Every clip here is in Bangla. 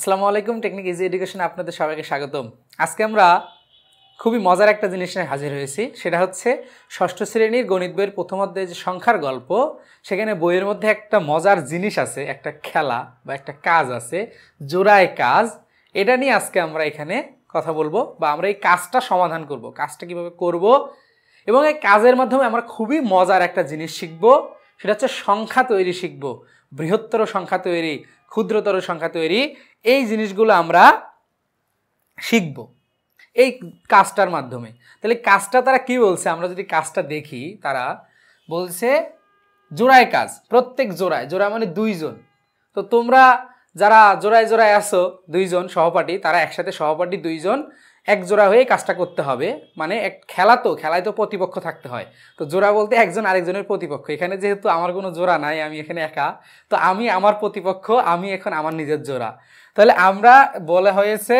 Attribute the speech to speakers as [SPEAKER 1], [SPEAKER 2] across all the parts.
[SPEAKER 1] আসসালামু আলাইকুম টেকনিক ইজি এডুকেশনে আপনাদের সবাইকে স্বাগতম আজকে আমরা খুবই মজার একটা জিনিস নিয়ে হাজির হয়েছি সেটা হচ্ছে ষষ্ঠ শ্রেণীর গণিত বইয়ের প্রথম অধ্যায়ে যে সংখ্যার গল্প সেখানে বইয়ের মধ্যে একটা মজার জিনিস আছে একটা খেলা বা একটা কাজ আছে জোড়ায় কাজ এটা নিয়ে আজকে আমরা এখানে কথা বলবো বা আমরা এই কাজটা সমাধান করব কাজটা কিভাবে করব এবং এই কাজের মাধ্যমে আমরা খুবই মজার একটা জিনিস শিখব সেটা হচ্ছে সংখ্যা তৈরি শিখব বৃহত্তর সংখ্যা তৈরি ক্ষুদ্রতর সংখ্যা তৈরি এই জিনিসগুলো আমরা শিখব এই কাজটার মাধ্যমে তাহলে কাজটা তারা কি বলছে আমরা যদি কাজটা দেখি তারা বলছে জোড়ায় কাজ প্রত্যেক জোড়ায় জোড়া মানে দুইজন তো তোমরা যারা জোড়ায় জোড়ায় আসো দুইজন সহপাঠী তারা একসাথে সহপাঠী দুইজন এক জোড়া হয়ে কাজটা করতে হবে মানে এক খেলা তো খেলায় তো প্রতিপক্ষ থাকতে হয় তো জোড়া বলতে একজন আরেকজনের প্রতিপক্ষ এখানে যেহেতু আমার কোনো জোড়া নাই আমি এখানে একা তো আমি আমার প্রতিপক্ষ আমি এখন আমার নিজের জোড়া তাহলে আমরা বলা হয়েছে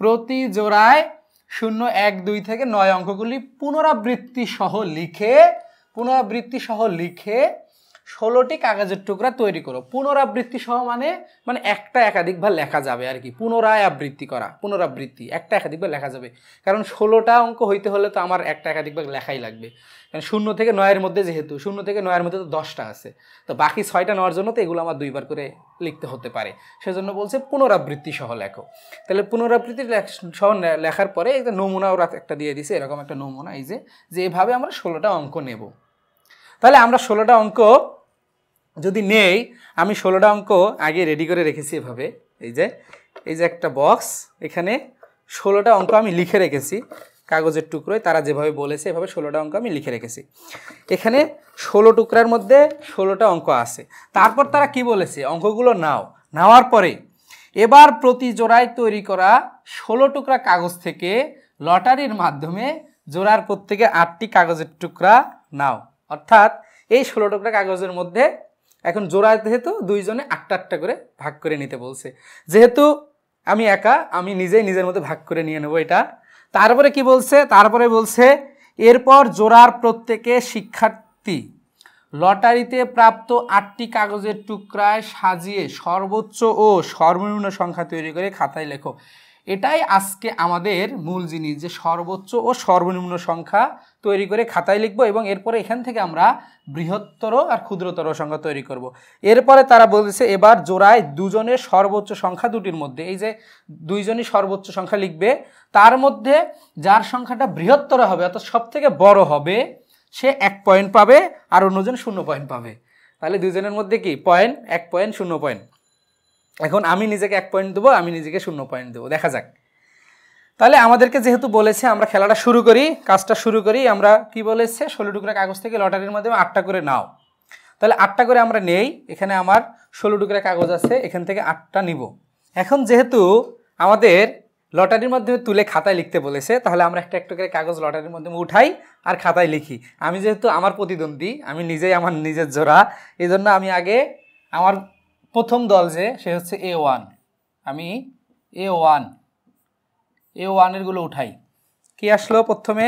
[SPEAKER 1] প্রতি জোড়ায় শূন্য এক দুই থেকে নয় অঙ্কগুলি পুনরাবৃত্তি সহ লিখে পুনরাবৃত্তি সহ লিখে ষোলোটি কাগজের টুকরা তৈরি করো পুনরাবৃত্তি সহ মানে মানে একটা একাধিকবার লেখা যাবে আর কি পুনরায় আবৃত্তি করা পুনরাবৃত্তি একটা একাধিকবার লেখা যাবে কারণ ষোলোটা অঙ্ক হইতে হলে তো আমার একটা একাধিকবার লেখাই লাগবে কারণ শূন্য থেকে নয়ের মধ্যে যেহেতু শূন্য থেকে নয়ের মধ্যে তো দশটা আছে তো বাকি ছয়টা নেওয়ার জন্য তো এগুলো আমার দুইবার করে লিখতে হতে পারে সেজন্য বলছে পুনরাবৃত্তি সহ লেখো তাহলে পুনরাবৃত্তি সহ লেখার পরে একটা নমুনা ওরা একটা দিয়ে দিছে এরকম একটা নমুনা এই যে যে এভাবে আমরা ষোলোটা অঙ্ক নেবো তাহলে আমরা ষোলোটা অঙ্ক যদি নেই আমি ষোলোটা অঙ্ক আগে রেডি করে রেখেছি এভাবে এই যে এই যে একটা বক্স এখানে ষোলোটা অঙ্ক আমি লিখে রেখেছি কাগজের টুকরোয় তারা যেভাবে বলেছে এভাবে ষোলোটা অঙ্ক আমি লিখে রেখেছি এখানে ষোলো টুকরার মধ্যে ষোলোটা অঙ্ক আছে তারপর তারা কি বলেছে অঙ্কগুলো নাও নেওয়ার পরে এবার প্রতি জোড়ায় তৈরি করা ষোলো টুকরা কাগজ থেকে লটারির মাধ্যমে জোড়ার প্রত্যেকে আটটি কাগজের টুকরা নাও অর্থাৎ এই ষোলো টুকরা কাগজের মধ্যে এখন জোড়া যেহেতু দুইজনে আটটা আটটা করে ভাগ করে নিতে বলছে যেহেতু আমি একা আমি নিজেই নিজের মধ্যে ভাগ করে নিয়ে নেব এটা তারপরে কি বলছে তারপরে বলছে এরপর জোড়ার প্রত্যেকে শিক্ষার্থী লটারিতে প্রাপ্ত আটটি কাগজের টুকরায় সাজিয়ে সর্বোচ্চ ও সর্বনিম্ন সংখ্যা তৈরি করে খাতায় লেখো এটাই আজকে আমাদের মূল জিনিস যে সর্বোচ্চ ও সর্বনিম্ন সংখ্যা তৈরি করে খাতায় লিখব এবং এরপরে এখান থেকে আমরা বৃহত্তর আর ক্ষুদ্রতর সংখ্যা তৈরি করব। এরপরে তারা বলেছে এবার জোড়ায় দুজনের সর্বোচ্চ সংখ্যা দুটির মধ্যে এই যে দুইজনই সর্বোচ্চ সংখ্যা লিখবে তার মধ্যে যার সংখ্যাটা বৃহত্তর হবে অর্থাৎ সব থেকে বড় হবে সে এক পয়েন্ট পাবে আর অন্যজন শূন্য পয়েন্ট পাবে তাহলে দুজনের মধ্যে কি পয়েন্ট এক পয়েন্ট শূন্য পয়েন্ট এখন আমি নিজেকে এক পয়েন্ট দেবো আমি নিজেকে শূন্য পয়েন্ট দেবো দেখা যাক তাহলে আমাদেরকে যেহেতু বলেছে আমরা খেলাটা শুরু করি কাজটা শুরু করি আমরা কি বলেছে ষোলো টুকরা কাগজ থেকে লটারির মাধ্যমে আটটা করে নাও তাহলে আটটা করে আমরা নেই এখানে আমার ষোলো টুকরা কাগজ আছে এখান থেকে আটটা নিব এখন যেহেতু আমাদের লটারির মাধ্যমে তুলে খাতায় লিখতে বলেছে তাহলে আমরা একটা একটা করে কাগজ লটারির মাধ্যমে উঠাই আর খাতায় লিখি আমি যেহেতু আমার প্রতিদ্বন্দ্বী আমি নিজেই আমার নিজের জোড়া এই জন্য আমি আগে আমার প্রথম দল যে সে হচ্ছে এ ওয়ান আমি এ ওয়ান এ ওয়ানেরগুলো উঠাই কি আসলো প্রথমে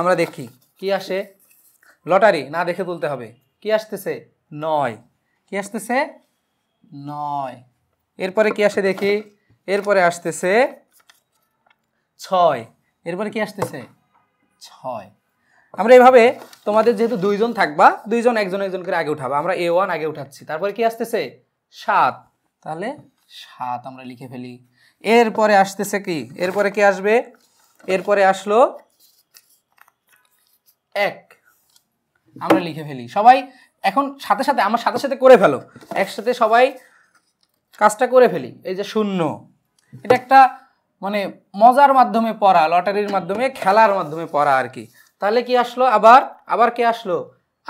[SPEAKER 1] আমরা দেখি কি আসে লটারি না দেখে তুলতে হবে কি আসতেছে নয় কি আসতেছে নয় এরপরে কি আসে দেখি এরপরে আসতেছে ছয় এরপরে কি আসতেছে ছয় আমরা এভাবে তোমাদের যেহেতু দুইজন থাকবা দুইজন একজন একজন করে আগে উঠাবো আমরা এ ওয়ান আগে উঠাচ্ছি তারপরে কি আসতেছে সাত তাহলে সাত আমরা লিখে ফেলি এরপরে আসতেছে কি এরপরে কি আসবে এরপরে আসলো এক আমরা লিখে ফেলি সবাই এখন সাথে সাথে আমার সাথে সাথে করে ফেলো একসাথে সবাই কাজটা করে ফেলি এই যে শূন্য এটা একটা মানে মজার মাধ্যমে পড়া লটারির মাধ্যমে খেলার মাধ্যমে পড়া আর কি তাহলে কি আসলো আবার আবার কে আসলো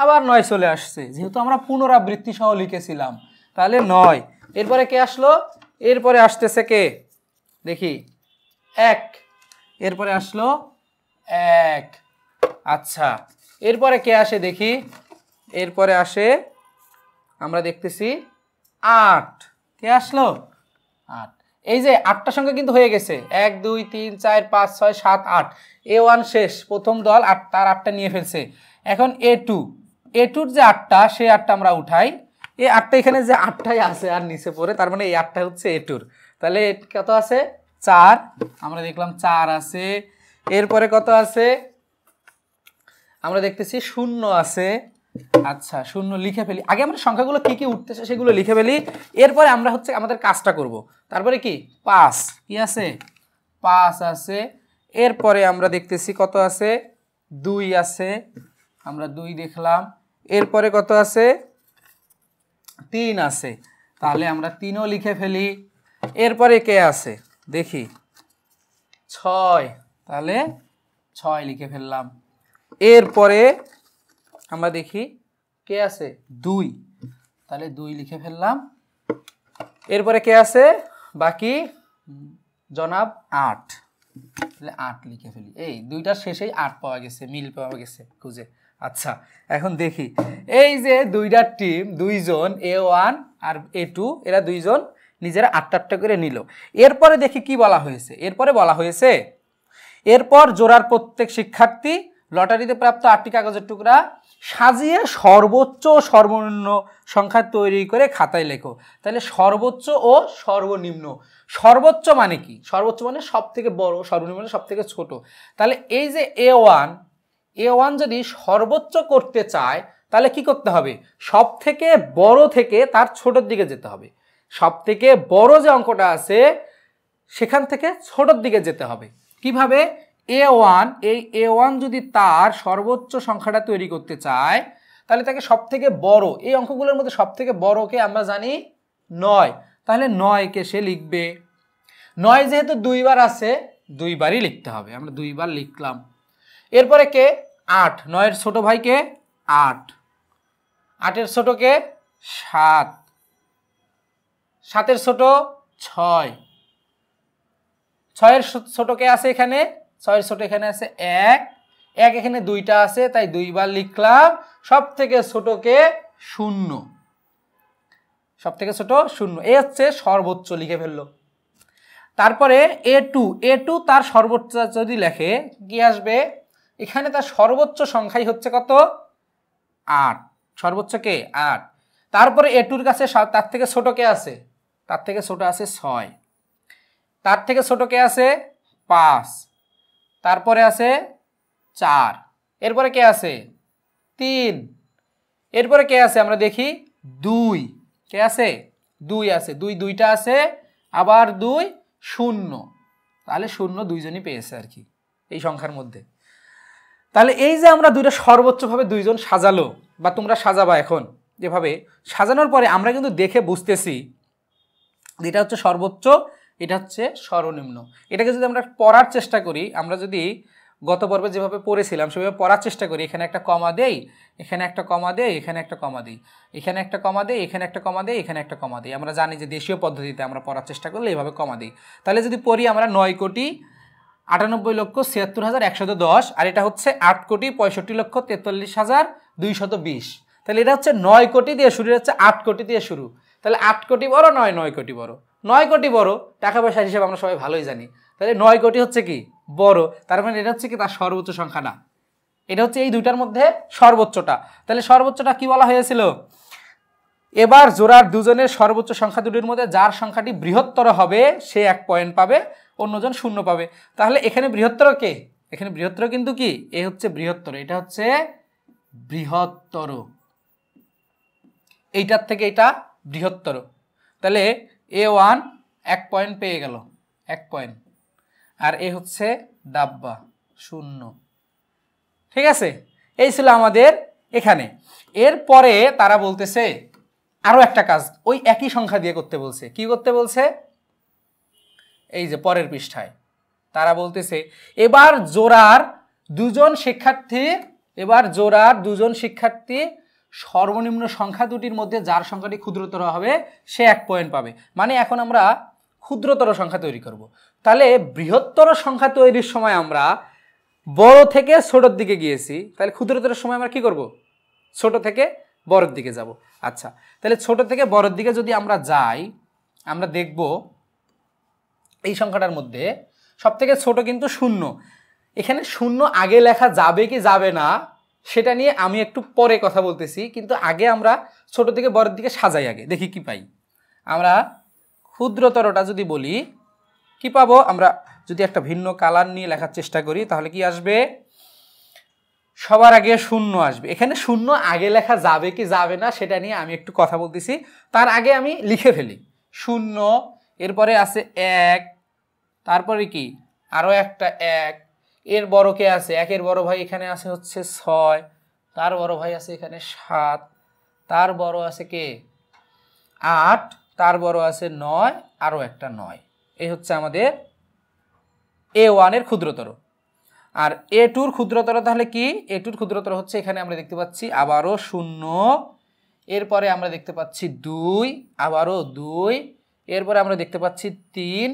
[SPEAKER 1] আবার নয় চলে আসছে যেহেতু আমরা পুনরাবৃত্তি সহ লিখেছিলাম তাহলে নয় এরপরে কে আসলো এরপরে আসতেছে কে দেখি এক এরপরে আসলো এক আচ্ছা এরপরে কে আসে দেখি এরপরে আসে আমরা দেখতেছি আট কে আসলো আট এই যে আটটা সংখ্যা কিন্তু হয়ে গেছে এক দুই তিন চার পাঁচ ছয় সাত আট এ ওয়ান শেষ প্রথম দল আট তার আটটা নিয়ে ফেলছে এখন এ টু এ টুর যে আটটা সে আটটা আমরা উঠাই এই আটটা এখানে যে আটটাই আছে আর নিচে পড়ে তার মানে এই আটটা হচ্ছে এ টুর তাহলে কত আছে চার আমরা দেখলাম চার আছে এরপরে কত আছে আমরা দেখতেছি শূন্য আছে আচ্ছা শূন্য লিখে ফেলি আগে আমরা সংখ্যাগুলো কি কি উঠতেছে সেগুলো লিখে ফেলি এরপরে আমরা হচ্ছে আমাদের কাজটা করব তারপরে কি পাঁচ কি আছে পাঁচ আছে এরপরে আমরা দেখতেছি কত আছে দুই আছে আমরা দুই দেখলাম এরপরে কত আছে তিন আছে তাহলে আমরা তিনও লিখে ফেলি এরপরে কে আছে দেখি ছয় তাহলে ছয় লিখে ফেললাম এরপরে আমরা দেখি কে আছে দুই তাহলে দুই লিখে ফেললাম এরপরে কে আছে বাকি জনাব আট তাহলে আট লিখে ফেলি এই দুইটার শেষেই আট পাওয়া গেছে মিল পাওয়া গেছে খুঁজে আচ্ছা এখন দেখি এই যে দুইটা টিম দুইজন এ ওয়ান আর এ টু এরা দুইজন নিজেরা আটটা আটটা করে নিল এরপরে দেখি কি বলা হয়েছে এরপরে বলা হয়েছে এরপর জোড়ার প্রত্যেক শিক্ষার্থী লটারিতে প্রাপ্ত আটটি কাগজের টুকরা সাজিয়ে সর্বোচ্চ সর্বনিম্ন সংখ্যা তৈরি করে খাতায় লেখো তাহলে সর্বোচ্চ ও সর্বনিম্ন সর্বোচ্চ মানে কি সর্বোচ্চ মানে সব থেকে বড় সর্বনিম্ন মানে সব থেকে ছোটো তাহলে এই যে এ ওয়ান এ ওয়ান যদি সর্বোচ্চ করতে চায় তাহলে কি করতে হবে সব থেকে বড় থেকে তার ছোটোর দিকে যেতে হবে সব থেকে বড় যে অঙ্কটা আছে সেখান থেকে ছোটোর দিকে যেতে হবে কিভাবে এ ওয়ান এই এ ওয়ান যদি তার সর্বোচ্চ সংখ্যাটা তৈরি করতে চায় তাহলে তাকে সব থেকে বড় এই অঙ্কগুলোর মধ্যে সব থেকে বড়কে আমরা জানি নয় তাহলে নয়কে সে লিখবে নয় যেহেতু দুইবার আছে দুইবারই লিখতে হবে আমরা দুইবার লিখলাম এরপরে কে আট নয়ের ছোট ভাইকে আট আটের ছোটকে সাত সাতের ছোট ছয় ছয়ের ছোটকে আছে এখানে ছয়ের ছোট এখানে আছে এক এক এখানে দুইটা আছে তাই দুইবার লিখলাম সব থেকে ছোটকে শূন্য সব থেকে ছোট শূন্য এ হচ্ছে সর্বোচ্চ লিখে ফেললো তারপরে এ টু এ টু তার সর্বোচ্চ যদি লেখে কি আসবে এখানে তার সর্বোচ্চ সংখ্যাই হচ্ছে কত আট সর্বোচ্চ কে আট তারপরে এটুর কাছে তার থেকে ছোট কে আছে তার থেকে ছোট আছে ছয় তার থেকে ছোট কে আছে পাঁচ তারপরে আছে চার এরপরে কে আছে তিন এরপরে কে আছে আমরা দেখি দুই কে আছে দুই আছে দুই দুইটা আছে আবার দুই শূন্য তাহলে শূন্য দুইজনই পেয়েছে আর কি এই সংখ্যার মধ্যে তাহলে এই যে আমরা দুইটা সর্বোচ্চভাবে দুইজন সাজালো বা তোমরা সাজাবা এখন যেভাবে সাজানোর পরে আমরা কিন্তু দেখে বুঝতেছি এটা হচ্ছে সর্বোচ্চ এটা হচ্ছে সর্বনিম্ন এটাকে যদি আমরা পড়ার চেষ্টা করি আমরা যদি গত পর্বে যেভাবে পড়েছিলাম সেভাবে পড়ার চেষ্টা করি এখানে একটা কমা দেই এখানে একটা কমা দেই এখানে একটা কমা দিই এখানে একটা কমা দেই এখানে একটা কমা দেই এখানে একটা কমা দিই আমরা জানি যে দেশীয় পদ্ধতিতে আমরা পড়ার চেষ্টা করলে এইভাবে কমা দিই তাহলে যদি পড়ি আমরা নয় কোটি আটানব্বই লক্ষ ছিয়াত্তর হাজার একশত দশ আর এটা হচ্ছে আট কোটি পঁয়ষট্টি লক্ষ তেতাল্লিশ হাজার দুইশত বিশ তাহলে এটা হচ্ছে নয় কোটি দিয়ে শুরু হচ্ছে আট কোটি দিয়ে শুরু তাহলে আট কোটি বড় নয় নয় কোটি বড় নয় কোটি বড় টাকা পয়সার হিসেবে আমরা সবাই ভালোই জানি তাহলে নয় কোটি হচ্ছে কি বড় তার মানে এটা হচ্ছে কি তার সর্বোচ্চ সংখ্যা না এটা হচ্ছে এই দুইটার মধ্যে সর্বোচ্চটা তাহলে সর্বোচ্চটা কি বলা হয়েছিল এবার জোড়ার দুজনের সর্বোচ্চ সংখ্যা দুটির মধ্যে যার সংখ্যাটি বৃহত্তর হবে সে এক পয়েন্ট পাবে অন্যজন শূন্য পাবে তাহলে এখানে বৃহত্তর কে এখানে বৃহত্তর কিন্তু কি এ হচ্ছে বৃহত্তর এটা হচ্ছে বৃহত্তর এইটার থেকে এটা বৃহত্তর তাহলে এ ওয়ান এক পয়েন্ট পেয়ে গেল এক পয়েন্ট আর এ হচ্ছে ডাব্বা শূন্য ঠিক আছে এই ছিল আমাদের এখানে এরপরে তারা বলতেছে আরও একটা কাজ ওই একই সংখ্যা দিয়ে করতে বলছে কি করতে বলছে এই যে পরের পৃষ্ঠায় তারা বলতেছে এবার জোরার দুজন শিক্ষার্থী এবার জোরার দুজন শিক্ষার্থী সর্বনিম্ন সংখ্যা দুটির মধ্যে যার সংখ্যাটি ক্ষুদ্রতর হবে সে এক পয়েন্ট পাবে মানে এখন আমরা ক্ষুদ্রতর সংখ্যা তৈরি করব। তাহলে বৃহত্তর সংখ্যা তৈরির সময় আমরা বড় থেকে ছোটোর দিকে গিয়েছি তাহলে ক্ষুদ্রতর সময় আমরা কি করব। ছোট থেকে বড়র দিকে যাব আচ্ছা তাহলে ছোট থেকে বড়ের দিকে যদি আমরা যাই আমরা দেখব এই সংখ্যাটার মধ্যে সবথেকে ছোট কিন্তু শূন্য এখানে শূন্য আগে লেখা যাবে কি যাবে না সেটা নিয়ে আমি একটু পরে কথা বলতেছি কিন্তু আগে আমরা ছোট থেকে বড়ের দিকে সাজাই আগে দেখি কি পাই আমরা ক্ষুদ্রতরটা যদি বলি কি পাবো আমরা যদি একটা ভিন্ন কালার নিয়ে লেখার চেষ্টা করি তাহলে কি আসবে সবার আগে শূন্য আসবে এখানে শূন্য আগে লেখা যাবে কি যাবে না সেটা নিয়ে আমি একটু কথা বলতেছি তার আগে আমি লিখে ফেলি শূন্য এরপরে আছে এক তারপরে কি আরও একটা এক এর বড় কে আছে একের বড় ভাই এখানে আছে হচ্ছে ছয় তার বড় ভাই আছে এখানে সাত তার বড় আছে কে আট তার বড় আছে নয় আরও একটা নয় এই হচ্ছে আমাদের এ ওয়ানের ক্ষুদ্রতর আর এ টুর ক্ষুদ্রতর তাহলে কি এ টুর ক্ষুদ্রতর হচ্ছে এখানে আমরা দেখতে পাচ্ছি আবারও শূন্য এরপরে আমরা দেখতে পাচ্ছি দুই আবারও দুই এরপরে আমরা দেখতে পাচ্ছি তিন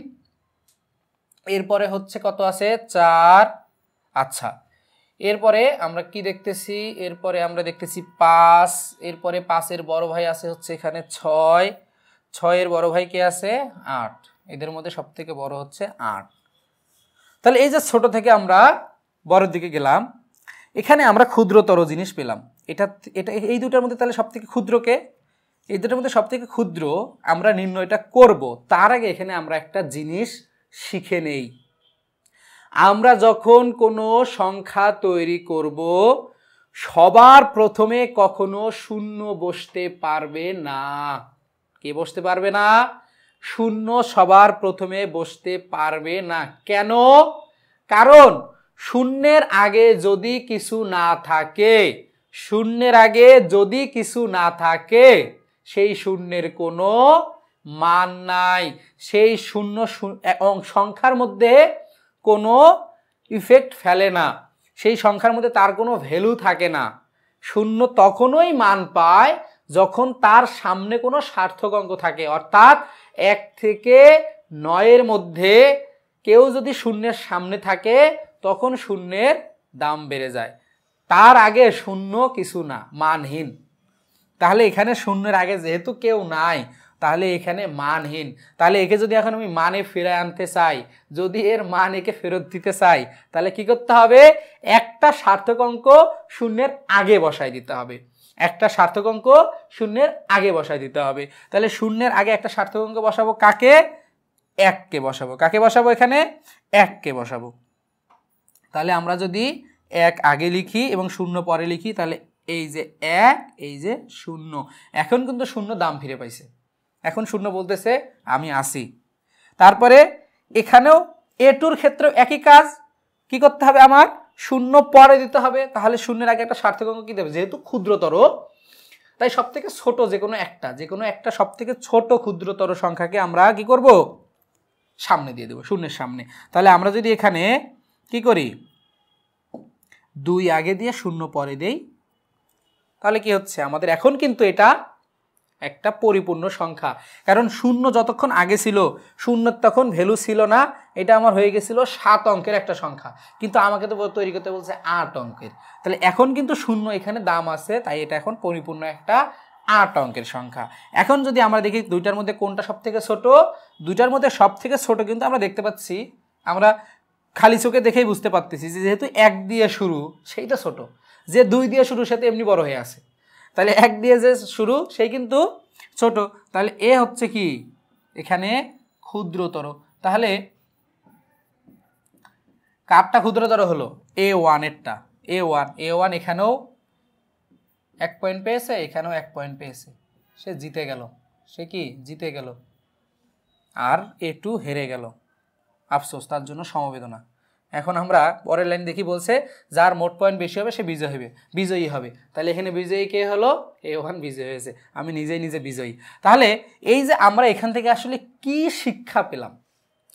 [SPEAKER 1] এরপরে হচ্ছে কত আছে চার আচ্ছা এরপরে আমরা কি দেখতেছি এরপরে আমরা দেখতেছি পাঁচ এরপরে পাঁচের বড় ভাই আছে হচ্ছে এখানে ছয় ছয়ের বড় ভাই কে আছে আট এদের মধ্যে সব থেকে বড় হচ্ছে আট তাহলে এই যে ছোট থেকে আমরা বড়ের দিকে গেলাম এখানে আমরা ক্ষুদ্রতর জিনিস পেলাম এটা এটা এই দুটার মধ্যে তাহলে সব থেকে ক্ষুদ্রকে এই দুটোর মধ্যে থেকে ক্ষুদ্র আমরা নির্ণয়টা করব তার আগে এখানে আমরা একটা জিনিস শিখে নেই আমরা যখন কোনো সংখ্যা তৈরি করব সবার প্রথমে কখনো শূন্য বসতে পারবে না কে বসতে পারবে না শূন্য সবার প্রথমে বসতে পারবে না কেন কারণ শূন্যের আগে যদি কিছু না থাকে শূন্যের আগে যদি কিছু না থাকে সেই শূন্যের কোনো মান নাই সেই শূন্য সংখ্যার মধ্যে কোনো ইফেক্ট ফেলে না সেই সংখ্যার মধ্যে তার কোনো ভ্যালু থাকে না শূন্য তখনই মান পায় যখন তার সামনে কোনো সার্থক অঙ্ক থাকে অর্থাৎ এক থেকে নয়ের মধ্যে কেউ যদি শূন্যের সামনে থাকে তখন শূন্যের দাম বেড়ে যায় তার আগে শূন্য কিছু না মানহীন তাহলে এখানে শূন্যের আগে যেহেতু কেউ নাই তাহলে এখানে মানহীন তাহলে একে যদি এখন আমি মানে ফিরে আনতে চাই যদি এর মান একে ফেরত দিতে চাই তাহলে কি করতে হবে একটা সার্থক অঙ্ক শূন্যের আগে বসায় দিতে হবে একটা সার্থক অঙ্ক শূন্যের আগে বসায় দিতে হবে তাহলে শূন্যের আগে একটা সার্থক অঙ্ক বসাবো কাকে এককে বসাবো কাকে বসাবো এখানে এককে বসাবো তাহলে আমরা যদি এক আগে লিখি এবং শূন্য পরে লিখি তাহলে এই যে এক এই যে শূন্য এখন কিন্তু শূন্য দাম ফিরে পাইছে এখন শূন্য বলতেছে আমি আসি তারপরে এখানেও এ টুর ক্ষেত্রেও একই কাজ কি করতে হবে আমার শূন্য পরে দিতে হবে তাহলে শূন্যের আগে একটা সার্থক অঙ্ক কী দেবে যেহেতু ক্ষুদ্রতর তাই সব থেকে ছোট যে কোনো একটা যে কোনো একটা সব থেকে ছোট ক্ষুদ্রতর সংখ্যাকে আমরা কি করব সামনে দিয়ে দেবো শূন্যের সামনে তাহলে আমরা যদি এখানে কি করি দুই আগে দিয়ে শূন্য পরে দেই তাহলে কি হচ্ছে আমাদের এখন কিন্তু এটা একটা পরিপূর্ণ সংখ্যা কারণ শূন্য যতক্ষণ আগে ছিল শূন্যের তখন ভ্যালু ছিল না এটা আমার হয়ে গেছিল সাত অঙ্কের একটা সংখ্যা কিন্তু আমাকে তো তৈরি করতে বলছে আট অঙ্কের তাহলে এখন কিন্তু শূন্য এখানে দাম আছে তাই এটা এখন পরিপূর্ণ একটা আট অঙ্কের সংখ্যা এখন যদি আমরা দেখি দুইটার মধ্যে কোনটা সব থেকে ছোটো দুইটার মধ্যে সব থেকে ছোটো কিন্তু আমরা দেখতে পাচ্ছি আমরা খালি চোখে দেখেই বুঝতে পারতেছি যে যেহেতু এক দিয়ে শুরু সেইটা ছোটো যে দুই দিয়ে শুরু সে এমনি বড় হয়ে আছে তাহলে এক দিয়ে যে শুরু সেই কিন্তু ছোট তাহলে এ হচ্ছে কি এখানে ক্ষুদ্রতর তাহলে কারটা ক্ষুদ্রতর হলো এ ওয়ানেরটা এ ওয়ান এ ওয়ান এখানেও এক পয়েন্ট পেয়েছে এখানেও এক পয়েন্ট পেয়েছে সে জিতে গেল সে কি জিতে গেল আর এ টু হেরে গেল আফসোস তার জন্য সমবেদনা এখন আমরা পরের লাইন দেখি বলছে যার মোট পয়েন্ট বেশি হবে সে বিজয় হবে বিজয়ী হবে তাহলে এখানে বিজয়ী কে হলো এ ওখান বিজয় হয়েছে আমি নিজেই নিজে বিজয়ী তাহলে এই যে আমরা এখান থেকে আসলে কি শিক্ষা পেলাম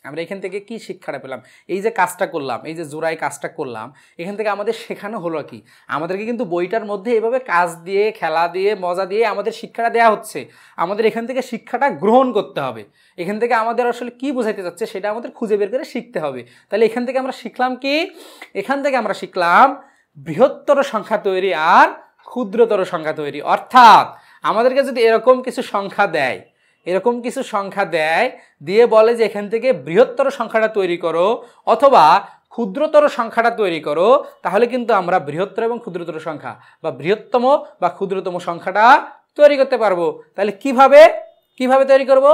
[SPEAKER 1] আমরা এখান থেকে কি শিক্ষাটা পেলাম এই যে কাজটা করলাম এই যে জোড়ায় কাজটা করলাম এখান থেকে আমাদের শেখানো হলো কি আমাদেরকে কিন্তু বইটার মধ্যে এভাবে কাজ দিয়ে খেলা দিয়ে মজা দিয়ে আমাদের শিক্ষাটা দেয়া হচ্ছে আমাদের এখান থেকে শিক্ষাটা গ্রহণ করতে হবে এখান থেকে আমাদের আসলে কি বোঝাতে যাচ্ছে সেটা আমাদের খুঁজে বের করে শিখতে হবে তাহলে এখান থেকে আমরা শিখলাম কি এখান থেকে আমরা শিখলাম বৃহত্তর সংখ্যা তৈরি আর ক্ষুদ্রতর সংখ্যা তৈরি অর্থাৎ আমাদেরকে যদি এরকম কিছু সংখ্যা দেয় এরকম কিছু সংখ্যা দেয় দিয়ে বলে যে এখান থেকে বৃহত্তর সংখ্যাটা তৈরি করো অথবা ক্ষুদ্রতর সংখ্যাটা তৈরি করো তাহলে কিন্তু আমরা বৃহত্তর এবং ক্ষুদ্রতর সংখ্যা বা বৃহত্তম বা ক্ষুদ্রতম সংখ্যাটা তৈরি করতে পারবো তাহলে কিভাবে কিভাবে তৈরি করব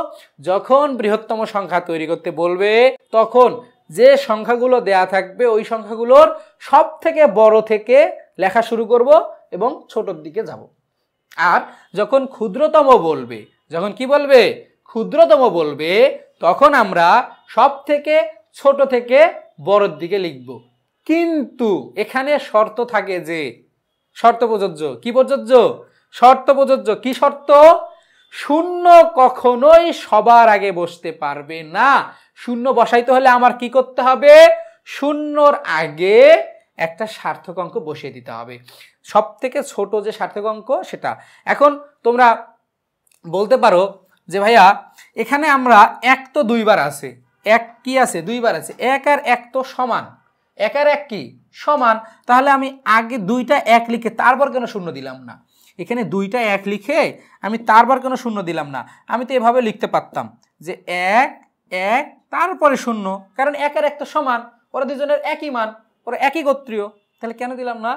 [SPEAKER 1] যখন বৃহত্তম সংখ্যা তৈরি করতে বলবে তখন যে সংখ্যাগুলো দেয়া থাকবে ওই সংখ্যাগুলোর সব থেকে বড় থেকে লেখা শুরু করব এবং ছোটোর দিকে যাব আর যখন ক্ষুদ্রতম বলবে যখন কি বলবে ক্ষুদ্রতম বলবে তখন আমরা সব থেকে ছোট থেকে বড়র দিকে লিখব কিন্তু এখানে শর্ত থাকে যে শর্ত প্রযোজ্য কি প্রযোজ্য শর্ত প্রযোজ্য কি শর্ত শূন্য কখনোই সবার আগে বসতে পারবে না শূন্য বসাইতে হলে আমার কি করতে হবে শূন্যর আগে একটা সার্থক অঙ্ক বসিয়ে দিতে হবে সব থেকে ছোট যে সার্থক অঙ্ক সেটা এখন তোমরা বলতে পারো যে ভাইয়া এখানে আমরা এক তো দুইবার আছে এক কি আছে দুইবার আছে এক আর এক তো সমান এক আর এক কি সমান তাহলে আমি আগে দুইটা এক লিখে তারপর কেন শূন্য দিলাম না এখানে দুইটা এক লিখে আমি তারপর কেন শূন্য দিলাম না আমি তো এভাবে লিখতে পারতাম যে এক এক তারপরে শূন্য কারণ এক আর এক তো সমান ওরা দুজনের একই মান ওরা একই গোত্রীয় তাহলে কেন দিলাম না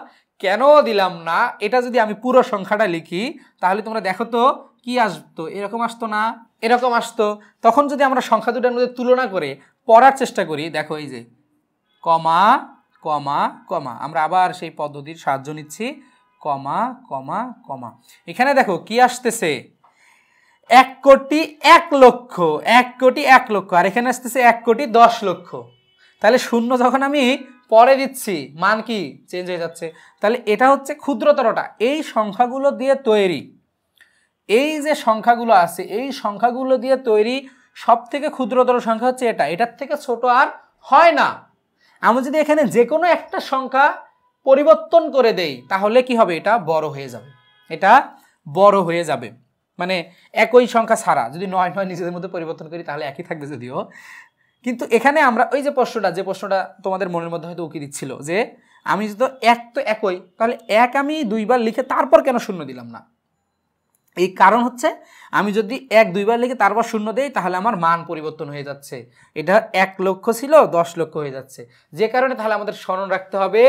[SPEAKER 1] কেন দিলাম না এটা যদি আমি পুরো সংখ্যাটা লিখি তাহলে তোমরা দেখো তো কি আসতো এরকম আসতো না এরকম আসতো তখন যদি আমরা সংখ্যা দুটার মধ্যে তুলনা করে পড়ার চেষ্টা করি দেখো এই যে কমা কমা কমা আমরা আবার সেই পদ্ধতির সাহায্য নিচ্ছি কমা কমা কমা এখানে দেখো কি আসতেছে এক কোটি এক লক্ষ এক কোটি এক লক্ষ আর এখানে আসতেছে এক কোটি দশ লক্ষ তাহলে শূন্য যখন আমি পরে দিচ্ছি মান কি চেঞ্জ হয়ে যাচ্ছে তাহলে এটা হচ্ছে ক্ষুদ্রতরটা এই সংখ্যাগুলো দিয়ে তৈরি এই যে সংখ্যাগুলো আছে এই সংখ্যাগুলো দিয়ে তৈরি সব থেকে ক্ষুদ্রতর সংখ্যা হচ্ছে এটা এটার থেকে ছোট আর হয় না আমি যদি এখানে যে কোনো একটা সংখ্যা পরিবর্তন করে দেই তাহলে কি হবে এটা বড় হয়ে যাবে এটা বড় হয়ে যাবে মানে একই সংখ্যা ছাড়া যদি নয় নয় নিজেদের মধ্যে পরিবর্তন করি তাহলে একই থাকবে যদিও কিন্তু এখানে আমরা ওই যে প্রশ্নটা যে প্রশ্নটা তোমাদের মনের মধ্যে হয়তো উকি দিচ্ছিল যে আমি যদি এক তো একই তাহলে এক আমি দুইবার লিখে তারপর কেন শূন্য দিলাম না এই কারণ হচ্ছে আমি যদি এক দুইবার লিখে তারপর শূন্য দেই তাহলে আমার মান পরিবর্তন হয়ে যাচ্ছে এটা এক লক্ষ ছিল দশ লক্ষ হয়ে যাচ্ছে যে কারণে তাহলে আমাদের স্মরণ রাখতে হবে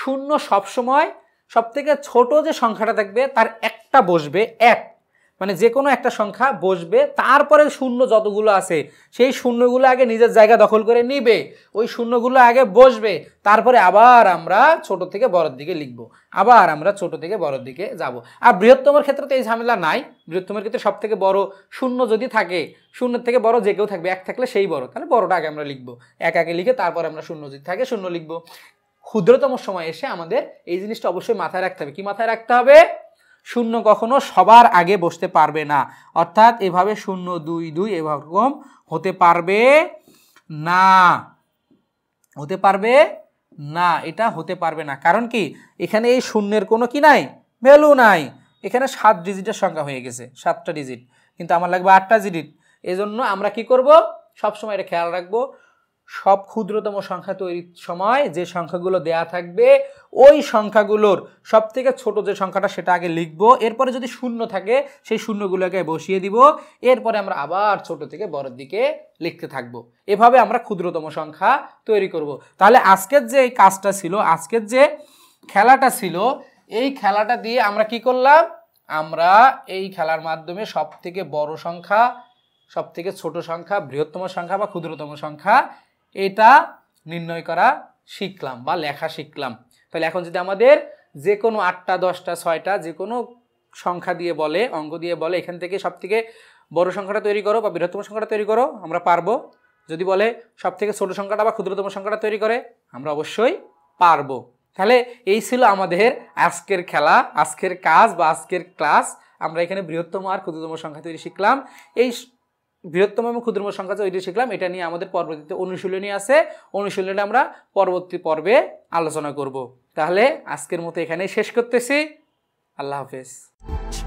[SPEAKER 1] শূন্য সবসময় সব থেকে ছোট যে সংখ্যাটা থাকবে তার একটা বসবে এক মানে যে কোনো একটা সংখ্যা বসবে তারপরে শূন্য যতগুলো আছে সেই শূন্যগুলো আগে নিজের জায়গা দখল করে নিবে ওই শূন্যগুলো আগে বসবে তারপরে আবার আমরা ছোট থেকে বড়ের দিকে লিখব আবার আমরা ছোট থেকে বড়ের দিকে যাব আর বৃহত্তমের ক্ষেত্রে তো এই ঝামেলা নাই বৃহত্তমের ক্ষেত্রে সব থেকে বড় শূন্য যদি থাকে শূন্যের থেকে বড় যে কেউ থাকবে এক থাকলে সেই বড় তাহলে বড়টা আগে আমরা লিখব এক আগে লিখে তারপরে আমরা শূন্য যদি থাকে শূন্য লিখব ক্ষুদ্রতম সময় এসে আমাদের এই জিনিসটা অবশ্যই মাথায় রাখতে হবে কি মাথায় রাখতে হবে শূন্য কখনো সবার আগে বসতে পারবে না অর্থাৎ এভাবে শূন্য দুই দুই এরকম হতে পারবে না হতে পারবে না এটা হতে পারবে না কারণ কি এখানে এই শূন্যের কোনো কি নাই ভ্যালু নাই এখানে সাত ডিজিটের সংখ্যা হয়ে গেছে সাতটা ডিজিট কিন্তু আমার লাগবে আটটা ডিজিট এজন্য আমরা কি করব সবসময় এটা খেয়াল রাখবো সব ক্ষুদ্রতম সংখ্যা তৈরির সময় যে সংখ্যাগুলো দেয়া থাকবে ওই সংখ্যাগুলোর সব থেকে ছোটো যে সংখ্যাটা সেটা আগে লিখব এরপরে যদি শূন্য থাকে সেই শূন্যগুলোকে বসিয়ে দিব এরপরে আমরা আবার ছোট থেকে বড়ের দিকে লিখতে থাকব। এভাবে আমরা ক্ষুদ্রতম সংখ্যা তৈরি করব। তাহলে আজকের যে এই কাজটা ছিল আজকের যে খেলাটা ছিল এই খেলাটা দিয়ে আমরা কি করলাম আমরা এই খেলার মাধ্যমে সব থেকে বড় সংখ্যা সব থেকে ছোট সংখ্যা বৃহত্তম সংখ্যা বা ক্ষুদ্রতম সংখ্যা এটা নির্ণয় করা শিখলাম বা লেখা শিখলাম তাহলে এখন যদি আমাদের যে কোনো আটটা দশটা ছয়টা যে কোনো সংখ্যা দিয়ে বলে অঙ্ক দিয়ে বলে এখান থেকে সব থেকে বড় সংখ্যাটা তৈরি করো বা বৃহত্তম সংখ্যাটা তৈরি করো আমরা পারবো যদি বলে সব থেকে ছোটো সংখ্যাটা বা ক্ষুদ্রতম সংখ্যাটা তৈরি করে আমরা অবশ্যই পারবো তাহলে এই ছিল আমাদের আজকের খেলা আজকের কাজ বা আজকের ক্লাস আমরা এখানে বৃহত্তম আর ক্ষুদ্রতম সংখ্যা তৈরি শিখলাম এই বৃহত্তম এবং ক্ষুদ্রম সংখ্যা যে ওইটি শিখলাম এটা নিয়ে আমাদের পরবর্তীতে অনুশীলনী আছে অনুশীলনী আমরা পরবর্তী পর্বে আলোচনা করব তাহলে আজকের মতো এখানেই শেষ করতেছি আল্লাহ হাফেজ